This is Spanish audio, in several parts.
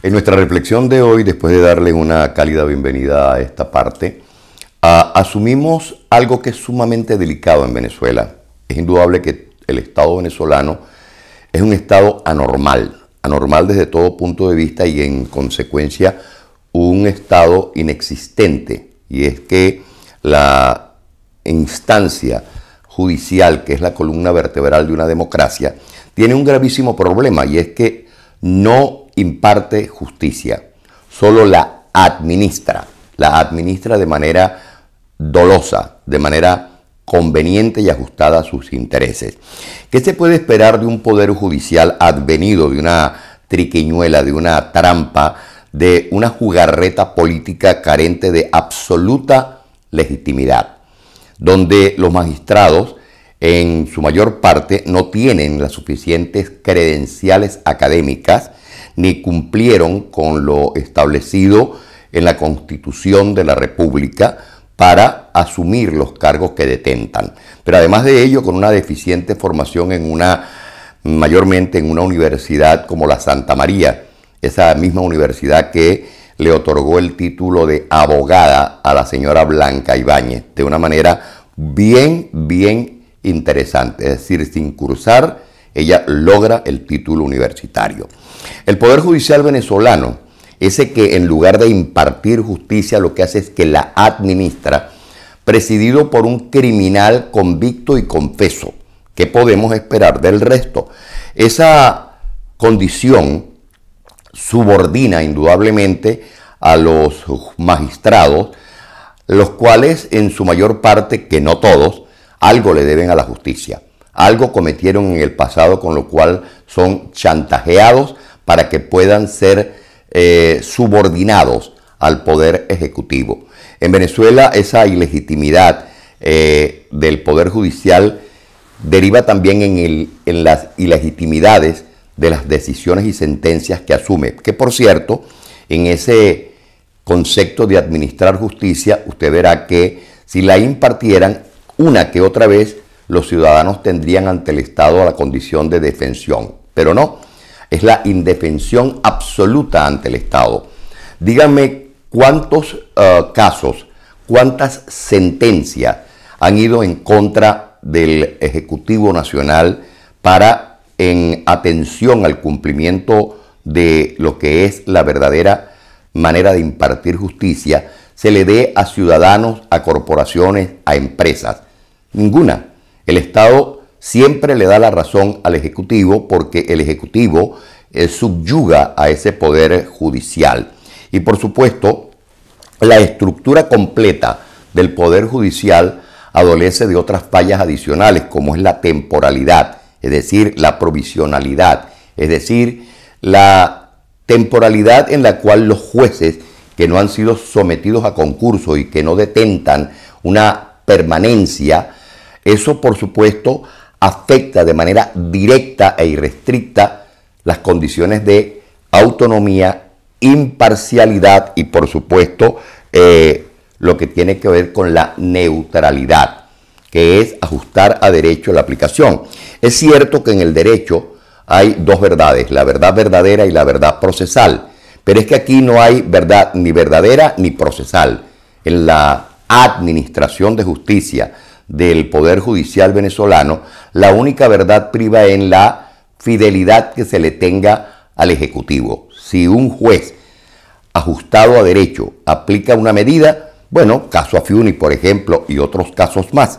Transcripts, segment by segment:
En nuestra reflexión de hoy, después de darle una cálida bienvenida a esta parte, ah, asumimos algo que es sumamente delicado en Venezuela. Es indudable que el Estado venezolano es un Estado anormal, anormal desde todo punto de vista y en consecuencia un Estado inexistente. Y es que la instancia judicial, que es la columna vertebral de una democracia, tiene un gravísimo problema y es que no imparte justicia, solo la administra, la administra de manera dolosa, de manera conveniente y ajustada a sus intereses. ¿Qué se puede esperar de un poder judicial advenido de una triquiñuela, de una trampa, de una jugarreta política carente de absoluta legitimidad, donde los magistrados en su mayor parte no tienen las suficientes credenciales académicas ni cumplieron con lo establecido en la Constitución de la República para asumir los cargos que detentan. Pero además de ello, con una deficiente formación en una, mayormente en una universidad como la Santa María, esa misma universidad que le otorgó el título de abogada a la señora Blanca Ibáñez, de una manera bien, bien interesante, es decir, sin cursar ella logra el título universitario. El Poder Judicial venezolano, ese que en lugar de impartir justicia lo que hace es que la administra, presidido por un criminal convicto y confeso. ¿Qué podemos esperar del resto? Esa condición subordina indudablemente a los magistrados, los cuales en su mayor parte, que no todos, algo le deben a la justicia. Algo cometieron en el pasado con lo cual son chantajeados para que puedan ser eh, subordinados al poder ejecutivo. En Venezuela esa ilegitimidad eh, del poder judicial deriva también en, en las ilegitimidades de las decisiones y sentencias que asume. Que por cierto, en ese concepto de administrar justicia, usted verá que si la impartieran una que otra vez, los ciudadanos tendrían ante el Estado la condición de defensión. Pero no, es la indefensión absoluta ante el Estado. Díganme cuántos eh, casos, cuántas sentencias han ido en contra del Ejecutivo Nacional para, en atención al cumplimiento de lo que es la verdadera manera de impartir justicia, se le dé a ciudadanos, a corporaciones, a empresas. Ninguna. El Estado siempre le da la razón al Ejecutivo porque el Ejecutivo eh, subyuga a ese poder judicial. Y por supuesto, la estructura completa del poder judicial adolece de otras fallas adicionales, como es la temporalidad, es decir, la provisionalidad, es decir, la temporalidad en la cual los jueces que no han sido sometidos a concurso y que no detentan una permanencia eso, por supuesto, afecta de manera directa e irrestricta las condiciones de autonomía, imparcialidad y, por supuesto, eh, lo que tiene que ver con la neutralidad, que es ajustar a derecho la aplicación. Es cierto que en el derecho hay dos verdades, la verdad verdadera y la verdad procesal, pero es que aquí no hay verdad ni verdadera ni procesal. En la administración de justicia, del Poder Judicial venezolano, la única verdad priva en la fidelidad que se le tenga al Ejecutivo. Si un juez ajustado a derecho aplica una medida, bueno, caso a Fiuni por ejemplo, y otros casos más,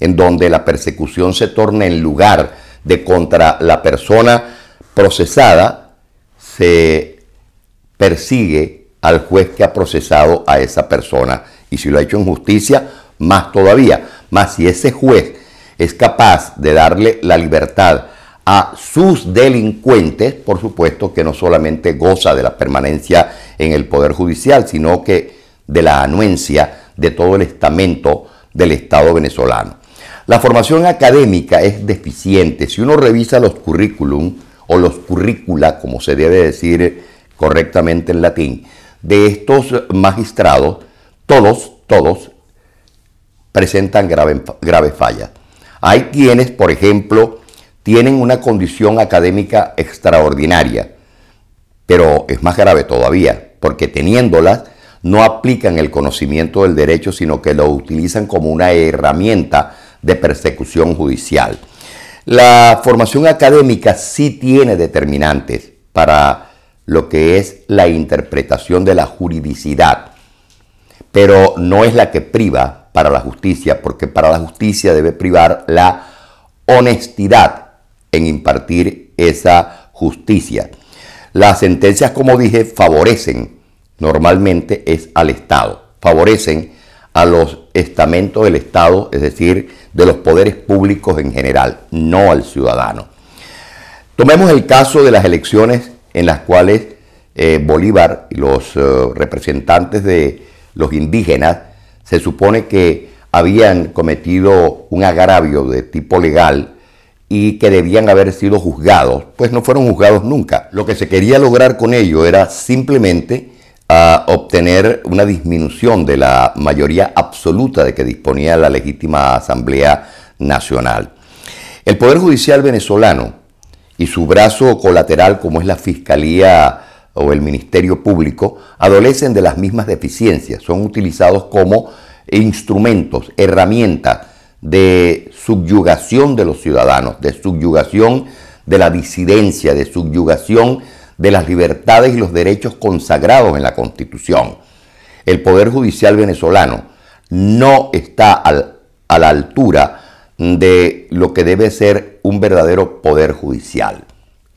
en donde la persecución se torna en lugar de contra la persona procesada, se persigue al juez que ha procesado a esa persona. Y si lo ha hecho en justicia, más todavía. Más si ese juez es capaz de darle la libertad a sus delincuentes, por supuesto que no solamente goza de la permanencia en el Poder Judicial, sino que de la anuencia de todo el estamento del Estado venezolano. La formación académica es deficiente. Si uno revisa los currículum o los currícula, como se debe decir correctamente en latín, de estos magistrados, todos, todos presentan graves fallas. Hay quienes, por ejemplo, tienen una condición académica extraordinaria, pero es más grave todavía, porque teniéndolas no aplican el conocimiento del derecho, sino que lo utilizan como una herramienta de persecución judicial. La formación académica sí tiene determinantes para lo que es la interpretación de la juridicidad pero no es la que priva para la justicia, porque para la justicia debe privar la honestidad en impartir esa justicia. Las sentencias, como dije, favorecen, normalmente es al Estado, favorecen a los estamentos del Estado, es decir, de los poderes públicos en general, no al ciudadano. Tomemos el caso de las elecciones en las cuales eh, Bolívar y los eh, representantes de los indígenas, se supone que habían cometido un agravio de tipo legal y que debían haber sido juzgados, pues no fueron juzgados nunca. Lo que se quería lograr con ello era simplemente ah, obtener una disminución de la mayoría absoluta de que disponía la legítima Asamblea Nacional. El Poder Judicial venezolano y su brazo colateral como es la Fiscalía o el Ministerio Público adolecen de las mismas deficiencias, son utilizados como instrumentos, herramientas de subyugación de los ciudadanos, de subyugación de la disidencia, de subyugación de las libertades y los derechos consagrados en la Constitución. El Poder Judicial venezolano no está a la altura de lo que debe ser un verdadero poder judicial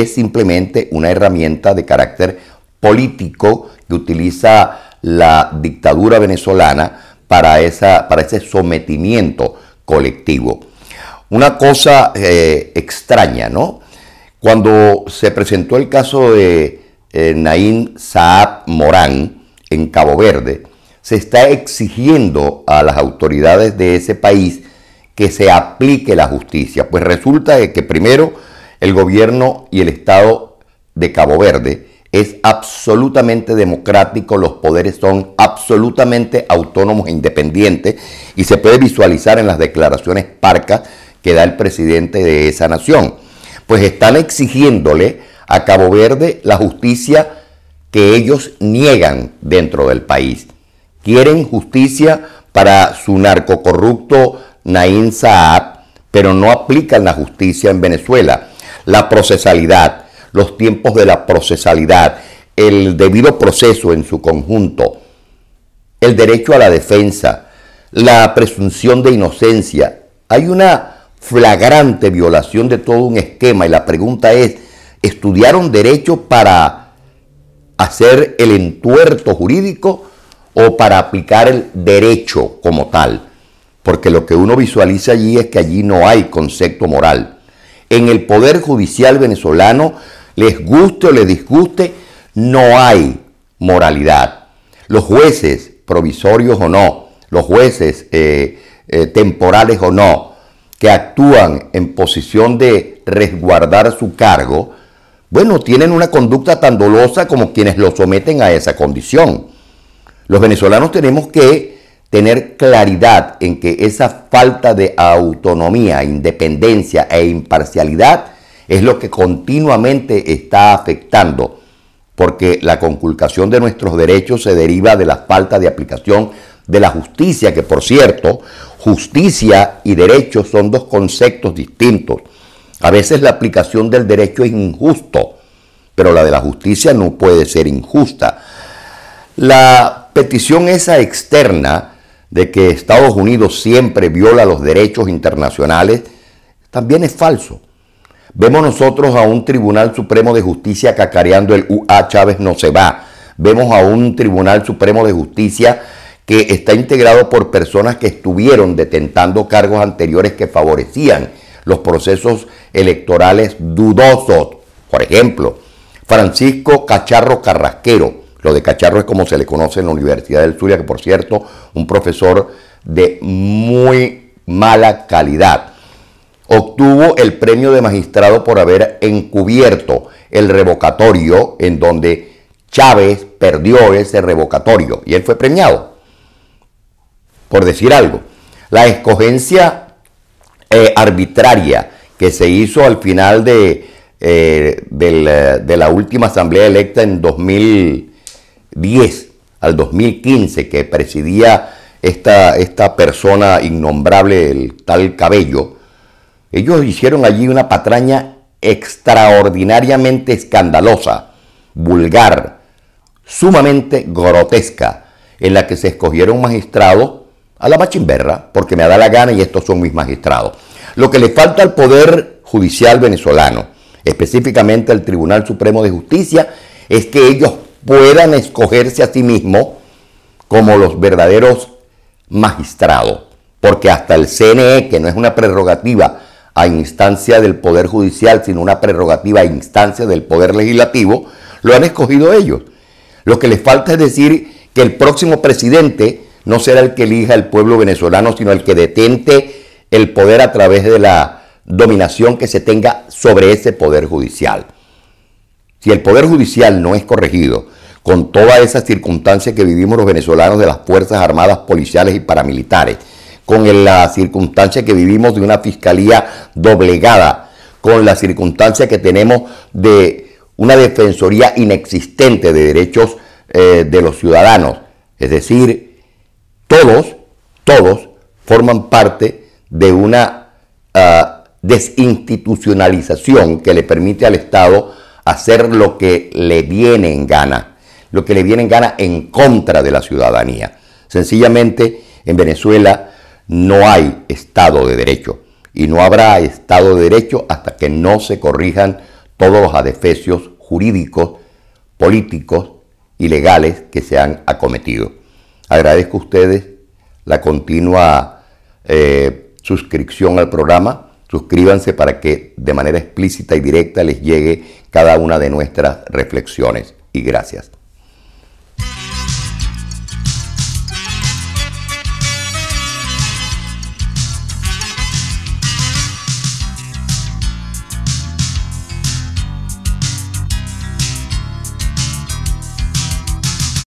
es simplemente una herramienta de carácter político que utiliza la dictadura venezolana para, esa, para ese sometimiento colectivo. Una cosa eh, extraña, ¿no? Cuando se presentó el caso de eh, Naim Saab Morán en Cabo Verde, se está exigiendo a las autoridades de ese país que se aplique la justicia. Pues resulta que primero el gobierno y el Estado de Cabo Verde es absolutamente democrático, los poderes son absolutamente autónomos e independientes y se puede visualizar en las declaraciones parcas que da el presidente de esa nación. Pues están exigiéndole a Cabo Verde la justicia que ellos niegan dentro del país. Quieren justicia para su narcocorrupto Nain Saab, pero no aplican la justicia en Venezuela la procesalidad, los tiempos de la procesalidad, el debido proceso en su conjunto, el derecho a la defensa, la presunción de inocencia. Hay una flagrante violación de todo un esquema y la pregunta es, ¿estudiaron derecho para hacer el entuerto jurídico o para aplicar el derecho como tal? Porque lo que uno visualiza allí es que allí no hay concepto moral en el Poder Judicial venezolano, les guste o les disguste, no hay moralidad. Los jueces, provisorios o no, los jueces eh, eh, temporales o no, que actúan en posición de resguardar su cargo, bueno, tienen una conducta tan dolosa como quienes lo someten a esa condición. Los venezolanos tenemos que tener claridad en que esa falta de autonomía, independencia e imparcialidad es lo que continuamente está afectando, porque la conculcación de nuestros derechos se deriva de la falta de aplicación de la justicia, que por cierto, justicia y derecho son dos conceptos distintos. A veces la aplicación del derecho es injusto, pero la de la justicia no puede ser injusta. La petición esa externa de que Estados Unidos siempre viola los derechos internacionales también es falso. Vemos nosotros a un Tribunal Supremo de Justicia cacareando el UA Chávez no se va. Vemos a un Tribunal Supremo de Justicia que está integrado por personas que estuvieron detentando cargos anteriores que favorecían los procesos electorales dudosos. Por ejemplo, Francisco Cacharro Carrasquero, lo de cacharro es como se le conoce en la Universidad del Zulia, que por cierto, un profesor de muy mala calidad. Obtuvo el premio de magistrado por haber encubierto el revocatorio en donde Chávez perdió ese revocatorio y él fue premiado. Por decir algo, la escogencia eh, arbitraria que se hizo al final de, eh, eh, de la última asamblea electa en 2000 10 al 2015 que presidía esta, esta persona innombrable, el tal Cabello, ellos hicieron allí una patraña extraordinariamente escandalosa, vulgar, sumamente grotesca, en la que se escogieron magistrados a la machimberra, porque me da la gana y estos son mis magistrados. Lo que le falta al Poder Judicial venezolano, específicamente al Tribunal Supremo de Justicia, es que ellos puedan escogerse a sí mismos como los verdaderos magistrados, porque hasta el CNE, que no es una prerrogativa a instancia del Poder Judicial, sino una prerrogativa a instancia del Poder Legislativo, lo han escogido ellos. Lo que les falta es decir que el próximo presidente no será el que elija el pueblo venezolano, sino el que detente el poder a través de la dominación que se tenga sobre ese poder judicial. Si el Poder Judicial no es corregido, con toda esa circunstancia que vivimos los venezolanos de las Fuerzas Armadas, Policiales y Paramilitares, con la circunstancia que vivimos de una fiscalía doblegada, con la circunstancia que tenemos de una defensoría inexistente de derechos eh, de los ciudadanos. Es decir, todos, todos forman parte de una ah, desinstitucionalización que le permite al Estado hacer lo que le viene en gana, lo que le viene en gana en contra de la ciudadanía. Sencillamente, en Venezuela no hay Estado de Derecho y no habrá Estado de Derecho hasta que no se corrijan todos los adefesios jurídicos, políticos y legales que se han acometido. Agradezco a ustedes la continua eh, suscripción al programa Suscríbanse para que de manera explícita y directa les llegue cada una de nuestras reflexiones. Y gracias.